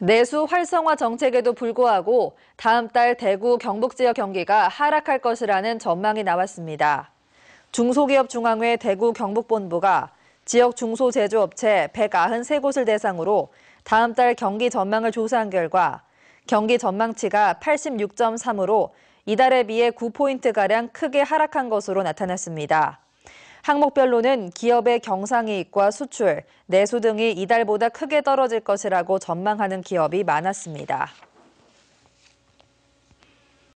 내수 활성화 정책에도 불구하고 다음 달 대구 경북 지역 경기가 하락할 것이라는 전망이 나왔습니다. 중소기업 중앙회 대구 경북본부가 지역 중소제조업체 193곳을 대상으로 다음 달 경기 전망을 조사한 결과 경기 전망치가 86.3으로 이달에 비해 9포인트가량 크게 하락한 것으로 나타났습니다. 항목별로는 기업의 경상이익과 수출, 내수 등이 이달보다 크게 떨어질 것이라고 전망하는 기업이 많았습니다.